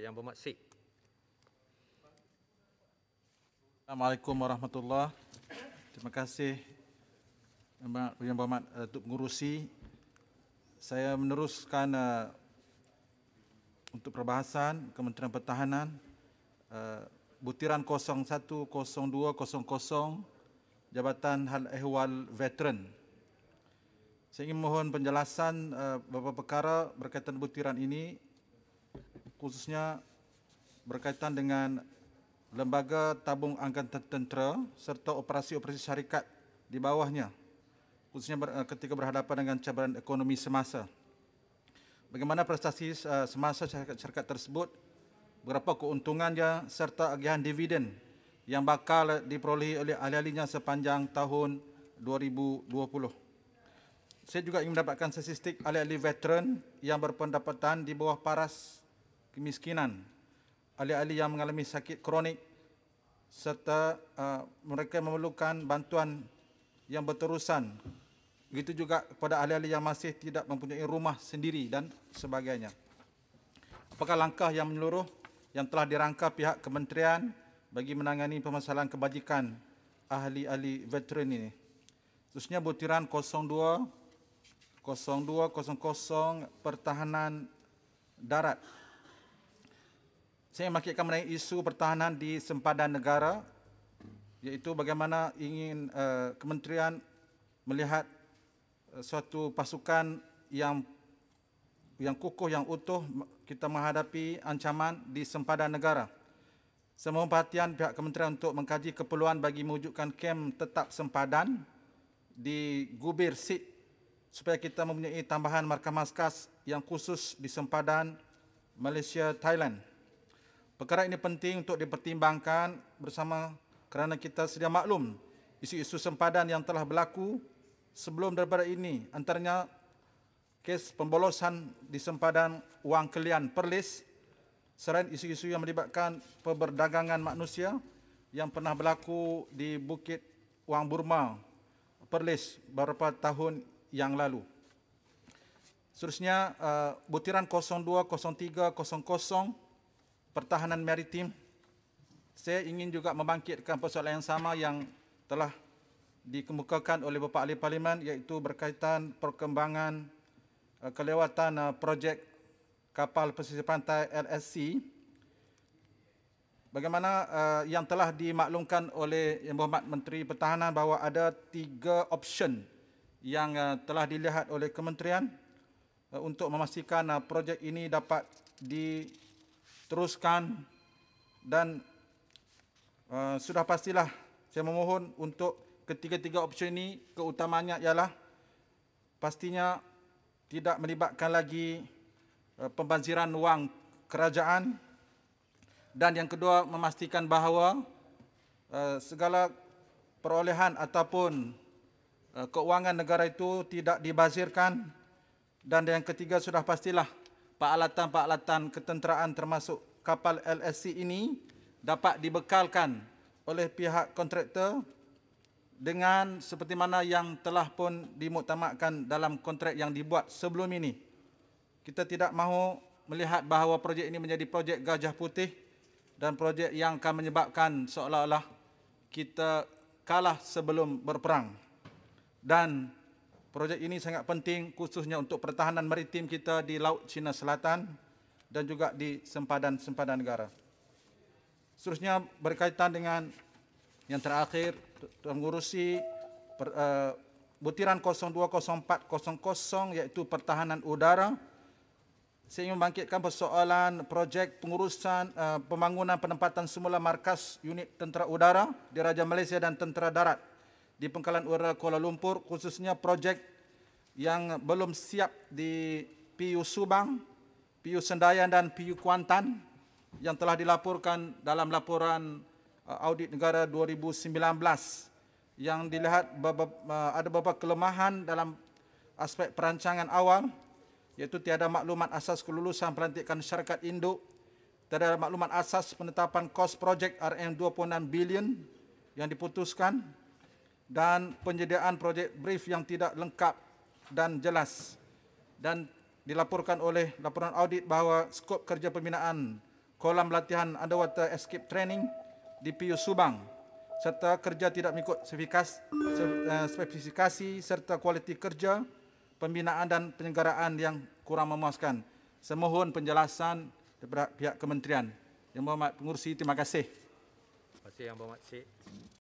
yang bermaksud. Assalamualaikum warahmatullahi Terima kasih Yang Berhormat Datuk eh, Pengurusi. Saya meneruskan uh, untuk perbahasan Kementerian Pertahanan uh, butiran 010200 Jabatan Hal Ehwal Veteran. Saya ingin mohon penjelasan uh, beberapa perkara berkaitan butiran ini khususnya berkaitan dengan lembaga tabung angkatan tentera serta operasi-operasi syarikat di bawahnya khususnya eh, ketika berhadapan dengan cabaran ekonomi semasa. Bagaimana prestasi eh, semasa syarikat-syarikat tersebut, berapa keuntungan keuntungannya serta agihan dividen yang bakal diperoleh oleh ahli-ahlinya sepanjang tahun 2020. Saya juga ingin mendapatkan statistik ahli-ahli veteran yang berpendapatan di bawah paras kemiskinan, ahli-ahli yang mengalami sakit kronik serta uh, mereka memerlukan bantuan yang berterusan. Begitu juga kepada ahli-ahli yang masih tidak mempunyai rumah sendiri dan sebagainya. Apakah langkah yang menyeluruh yang telah dirangka pihak kementerian bagi menangani permasalahan kebajikan ahli-ahli veteran ini? Khususnya butiran 02 0200 Pertahanan Darat. Saya memakilkan mengenai isu pertahanan di sempadan negara iaitu bagaimana ingin uh, kementerian melihat uh, suatu pasukan yang yang kukuh, yang utuh kita menghadapi ancaman di sempadan negara. Semua perhatian pihak kementerian untuk mengkaji keperluan bagi mewujudkan kem tetap sempadan di Gubir Sit supaya kita mempunyai tambahan markah maskas yang khusus di sempadan Malaysia-Thailand. Perkara ini penting untuk dipertimbangkan bersama kerana kita sedia maklum isu-isu sempadan yang telah berlaku sebelum daripada ini antaranya kes pembolosan di sempadan wang kelian Perlis selain isu-isu yang melibatkan perdagangan manusia yang pernah berlaku di Bukit Wang Burma Perlis beberapa tahun yang lalu. Seterusnya eh, butiran 020300 pertahanan maritim, saya ingin juga membangkitkan persoalan yang sama yang telah dikemukakan oleh Bapak Ahli Parlimen iaitu berkaitan perkembangan eh, kelewatan eh, projek kapal pesisir pantai LSC bagaimana eh, yang telah dimaklumkan oleh Yang Berhormat Menteri Pertahanan bahawa ada tiga option yang telah dilihat oleh kementerian untuk memastikan projek ini dapat dikembangkan teruskan dan uh, sudah pastilah saya memohon untuk ketiga-tiga opsi ini keutamanya ialah pastinya tidak melibatkan lagi uh, pembanziran wang kerajaan dan yang kedua memastikan bahawa uh, segala perolehan ataupun uh, keuangan negara itu tidak dibazirkan dan yang ketiga sudah pastilah peralatan-peralatan ketenteraan termasuk kapal LSC ini dapat dibekalkan oleh pihak kontraktor dengan seperti mana yang telah pun dimuktamadkan dalam kontrak yang dibuat sebelum ini. Kita tidak mahu melihat bahawa projek ini menjadi projek gajah putih dan projek yang akan menyebabkan seolah-olah kita kalah sebelum berperang. Dan Projek ini sangat penting khususnya untuk pertahanan maritim kita di Laut China Selatan dan juga di sempadan-sempadan negara. Seterusnya berkaitan dengan yang terakhir mengurusi per, uh, butiran 020400 iaitu pertahanan udara. Saya ingin membangkitkan persoalan projek pengurusan uh, pembangunan penempatan semula markas unit tentera udara di Raja Malaysia dan tentera darat di Pengkalan Ura Kuala Lumpur khususnya projek yang belum siap di PU Subang, PU Sendayan dan PU Kuantan yang telah dilaporkan dalam laporan uh, audit negara 2019 yang dilihat uh, ada beberapa kelemahan dalam aspek perancangan awal iaitu tiada maklumat asas kelulusan pelantikan syarikat induk tiada maklumat asas penetapan kos projek RM26 bilion yang diputuskan dan penyediaan projek brief yang tidak lengkap dan jelas dan dilaporkan oleh laporan audit bahawa skop kerja pembinaan kolam latihan underwater escape training di PU Subang serta kerja tidak mengikut eh, spesifikasi serta kualiti kerja pembinaan dan penyelenggaraan yang kurang memuaskan. Semohon penjelasan daripada pihak kementerian. Yang berhormat pengurusi, terima kasih. Terima kasih Yang berhormat Cik.